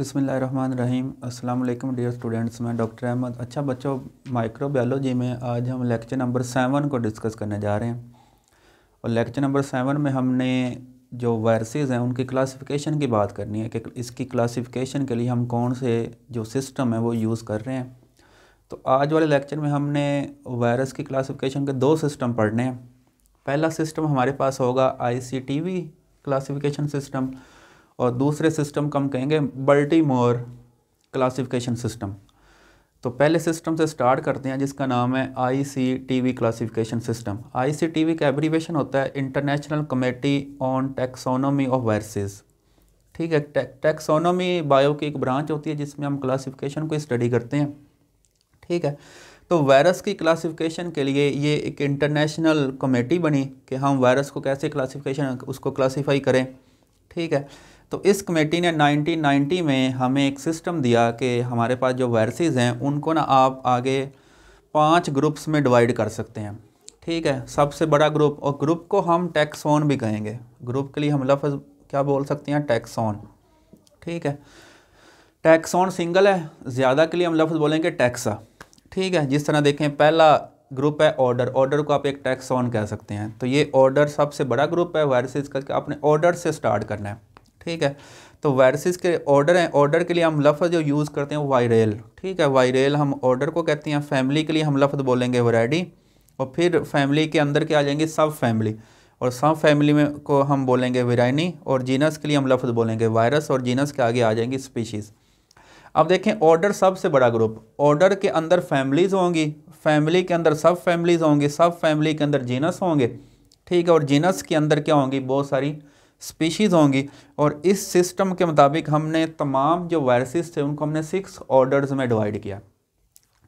बसमीम रहीम असल डियर स्टूडेंट्स मैं डॉक्टर अहमद अच्छा बच्चों माइक्रोबायोलॉजी में आज हम लेक्चर नंबर सेवन को डिस्कस करने जा रहे हैं और लेक्चर नंबर सेवन में हमने जो वायरसेज़ हैं उनकी क्लासिफिकेशन की बात करनी है कि इसकी क्लासिफिकेशन के लिए हम कौन से जो सिस्टम है वो यूज़ कर रहे हैं तो आज वाले लेक्चर में हमने वायरस की क्लासिफिकेशन के दो सिस्टम पढ़ने हैं पहला सिस्टम हमारे पास होगा आई क्लासिफिकेशन सिस्टम और दूसरे सिस्टम को हम कहेंगे बल्टीमोर क्लासिफिकेशन सिस्टम तो पहले सिस्टम से स्टार्ट करते हैं जिसका नाम है I C T V classification system I C T V का एब्रीवेशन होता है international committee on taxonomy of viruses ठीक है टैक्सोनोमी बायो की एक ब्रांच होती है जिसमें हम क्लासिफिकेशन को स्टडी करते हैं ठीक है तो वायरस की क्लासिफिकेशन के लिए ये एक इंटरनेशनल कमेटी बनी कि हम वायरस को कैसे क्लासिफिकेशन उसको क्लासीफाई करें ठीक है तो इस कमेटी ने 1990 में हमें एक सिस्टम दिया कि हमारे पास जो वायरसेस हैं उनको ना आप आगे पांच ग्रुप्स में डिवाइड कर सकते हैं ठीक है सबसे बड़ा ग्रुप और ग्रुप को हम टैक्सॉन भी कहेंगे ग्रुप के लिए हम लफ क्या बोल सकते हैं टैक्सॉन ठीक है टैक्सॉन सिंगल है ज़्यादा के लिए हम लफ्ज़ बोलेंगे टैक्सा ठीक है जिस तरह देखें पहला ग्रुप है ऑर्डर ऑर्डर को आप एक ऑन कह सकते हैं तो ये ऑर्डर सबसे बड़ा ग्रुप है वायरसेस का आपने ऑर्डर से स्टार्ट करना है ठीक है तो वायरसेस के ऑर्डर हैं ऑर्डर के लिए हम लफ्ज़ जो यूज़ करते हैं वायरेल वायरल ठीक है वायरल हम ऑर्डर को कहते हैं फैमिली के लिए हम लफ्ज़ बोलेंगे वराइडी और फिर फैमिली के अंदर के आ जाएंगे सब फैमिली और सब फैमिली में को हम बोलेंगे विराइनी और जीनस के लिए हम लफ्ज़ बोलेंगे वायरस और जीनस के आगे आ जाएंगी स्पीशीज़ अब देखें ऑर्डर सबसे बड़ा ग्रुप ऑर्डर के अंदर फैमिलीज़ होंगी फैमिली के अंदर सब फैमिलीज़ होंगी सब फैमिली के अंदर जीनस होंगे ठीक है और जीनस के अंदर क्या होंगी बहुत सारी स्पीशीज़ होंगी और इस सिस्टम के मुताबिक हमने तमाम जो वायरसेस थे उनको हमने सिक्स ऑर्डर्स में डिवाइड किया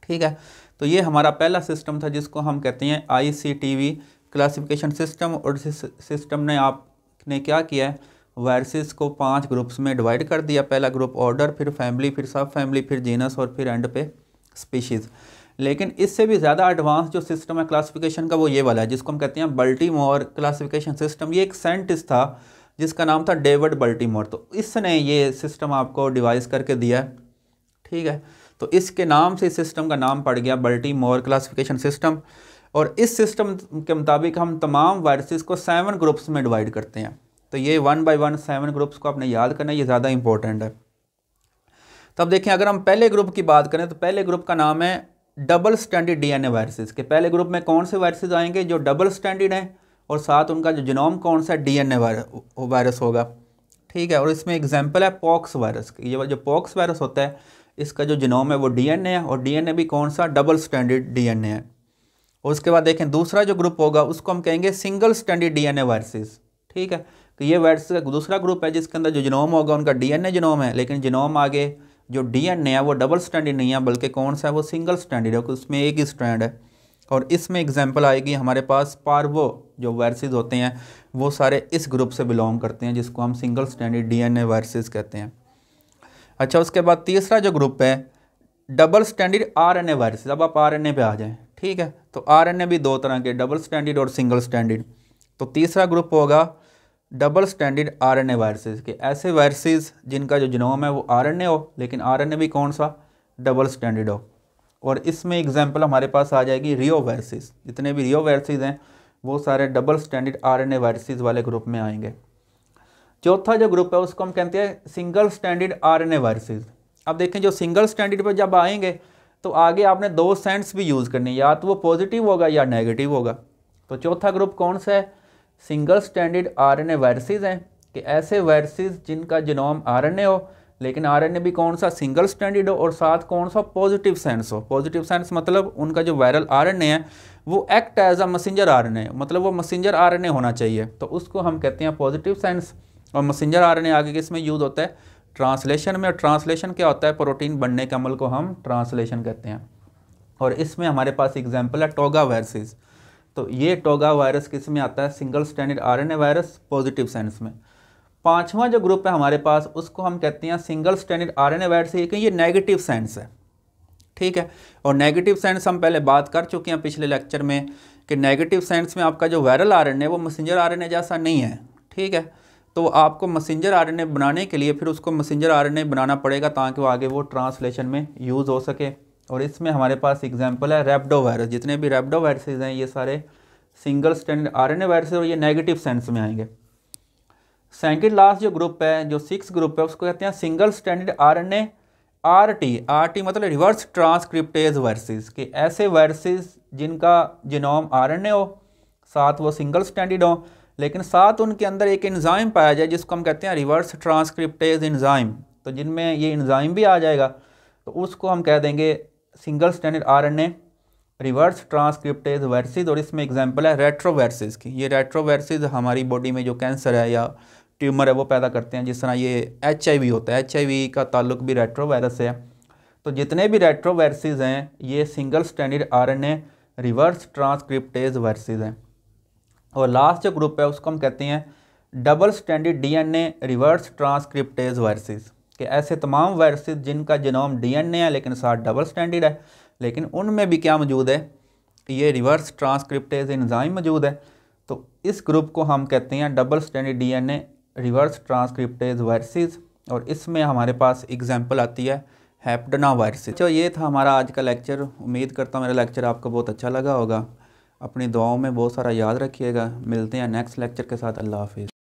ठीक है तो ये हमारा पहला सिस्टम था जिसको हम कहते हैं I C T V classification system और इस सिस्टम ने आपने क्या किया है वायरसेस को पांच ग्रुप्स में डिवाइड कर दिया पहला ग्रुप ऑर्डर फिर फैमिली फिर सब फैमिली फिर जीनस और फिर एंड पे स्पीशीज़ लेकिन इससे भी ज़्यादा एडवांस जो सिस्टम है क्लासिफिकेशन का वो ये वाला है जिसको हम कहते हैं बल्टीमोर क्लासिफिकेशन सिस्टम ये एक साइंटिस्ट था जिसका नाम था डेविड बल्टीमोर तो इसने ये सिस्टम आपको डिवाइस करके दिया है ठीक है तो इसके नाम से इस सिस्टम का नाम पड़ गया बल्टीमोर क्लासिफिकेशन सिस्टम और इस सिस्टम के मुताबिक हम तमाम वायरसेस को सेवन ग्रुप्स में डिवाइड करते हैं तो ये one by one seven groups को आपने याद करना ये ज़्यादा इंपॉर्टेंट है तब देखें अगर हम पहले ग्रुप की बात करें तो पहले ग्रुप का नाम है डबल स्टैंडर्ड डीएनए वायरसेस के पहले ग्रुप में कौन से वायरसेस आएंगे जो डबल स्टैंडर्ड हैं और साथ उनका जो जिनोम कौन सा डी एन ए वायरस होगा ठीक है और इसमें एग्जाम्पल है पॉक्स वायरस ये जो पॉक्स वायरस होता है इसका जो जिनोम है वो डी एन ए है और डी एन ए भी कौन सा double standard D N A है और उसके बाद देखें दूसरा जो ग्रुप होगा उसको हम कहेंगे single standard D N A viruses ठीक है कि तो ये वायरस का दूसरा ग्रुप है जिसके अंदर जो जिनोम होगा उनका डी एन ए जिनोम है लेकिन जिनोम आगे जो डी एन ए है वो डबल स्टैंडर्ड नहीं है बल्कि कौन सा है वो सिंगल स्टैंडर्ड है उसमें एक ही स्टैंड है और इसमें एग्जाम्पल आएगी हमारे पास पार्वो जो वायरसेज होते हैं वो सारे इस ग्रुप से बिलोंग करते हैं जिसको हम सिंगल स्टैंडर्ड डीएनए वायरसेस कहते हैं अच्छा उसके बाद तीसरा जो ग्रुप है डबल स्टैंडर्ड आरएनए वायरसेस अब आप आरएनए पे आ जाएं ठीक है तो आरएनए भी दो तरह के डबल स्टैंडर्ड और सिंगल स्टैंडर्ड तो तीसरा ग्रुप होगा डबल स्टैंडर्ड आर एन के ऐसे वायरसेज जिनका जो जिनोम है वो आर हो लेकिन आर भी कौन सा डबल स्टैंडर्ड हो और इसमें एग्जाम्पल हमारे पास आ जाएगी रियो वायरसेस जितने भी रियो वायरसेज हैं वो सारे डबल स्टैंडर्ड आरएनए वायरसेस वाले ग्रुप में आएंगे चौथा जो ग्रुप है उसको हम कहते हैं सिंगल स्टैंडर्ड आरएनए वायरसेस अब देखें जो सिंगल स्टैंडर्ड पर जब आएंगे तो आगे आपने दो सेंट्स भी यूज़ करनी या तो वो पॉजिटिव होगा या नेगेटिव होगा तो चौथा ग्रुप कौन सा है सिंगल स्टैंडर्ड आर एन हैं कि ऐसे वायरसेज जिनका जिनोम आर हो लेकिन आरएनए भी कौन सा सिंगल स्टैंडर्ड हो और साथ कौन सा पॉजिटिव सेंस हो पॉजिटिव सेंस मतलब उनका जो वायरल आरएनए है वो act as a messenger RNA मतलब वो मैसेंजर आरएनए होना चाहिए तो उसको हम कहते हैं पॉजिटिव सेंस और एन आरएनए आगे किसमें यूज़ होता है ट्रांसलेशन में और ट्रांसलेशन क्या होता है प्रोटीन बनने के अमल को हम ट्रांसलेशन कहते हैं और इसमें हमारे पास एग्जाम्पल है टोगा वायरसेज तो ये टोगा वायरस किस में आता है single standard A virus positive sense में पांचवा जो ग्रुप है हमारे पास उसको हम कहते हैं single standard R N A से ये नेगेटिव सेंस है ठीक है और नेगेटिव सेंस हम पहले बात कर चुके हैं पिछले लेक्चर में कि नेगेटिव सेंस में आपका जो वायरल आर ए वो मसेंजर आर जैसा नहीं है ठीक है तो आपको मसेंजर आर बनाने के लिए फिर उसको मसेंजर आर बनाना पड़ेगा ताकि वो आगे वो ट्रांसलेशन में यूज़ हो सके और इसमें हमारे पास एग्जाम्पल है रेपडो वायरस जितने भी रेपडो वायरसेज हैं ये सारे single standard R N A virus और ये नेगेटिव सेंस में आएंगे सेकेंड लास्ट जो ग्रुप है जो सिक्स ग्रुप है उसको कहते हैं single standard RNA RT RT मतलब रिवर्स ट्रांसक्रिप्टेज वर्सेस कि ऐसे वर्सेस जिनका जिनोम आरएनए हो साथ वो सिंगल स्टैंडर्ड हो लेकिन साथ उनके अंदर एक इंजाइम पाया जाए जिसको हम कहते हैं रिवर्स ट्रांसक्रिप्टेज इंजाइम तो जिनमें ये इंजाइम भी आ जाएगा तो उसको हम कह देंगे single standard A reverse transcriptase viruses और इसमें एग्जांपल है रेट्रोवर्सेस की ये रेट्रोवर्सेस हमारी बॉडी में जो कैंसर है या ट्यूमर है वो पैदा करते हैं जिस तरह ये एच होता है एच का ताल्लुक भी रेट्रोवायरस वायरस है तो जितने भी रेट्रोवायरसेज हैं ये single standard RNA reverse transcriptase viruses हैं और लास्ट जो ग्रुप है उसको हम कहते हैं double standard DNA reverse transcriptase viruses कि ऐसे तमाम वायरसेज जिनका जिनोम डीएनए है लेकिन साथ डबल स्टैंडर्ड है लेकिन उनमें भी क्या मौजूद है ये रिवर्स ट्रांसक्रिप्टेज इंजाइम मौजूद है तो इस ग्रुप को हम कहते हैं double standard DNA reverse transcriptase viruses और इसमें हमारे पास एग्जाम्पल आती है हैपडना वायरसेस तो ये था हमारा आज का लेक्चर उम्मीद करता हूँ मेरा लेक्चर आपको बहुत अच्छा लगा होगा अपनी दुआओं में बहुत सारा याद रखिएगा मिलते हैं नेक्स्ट लेक्चर के साथ अल्लाह हाफिज़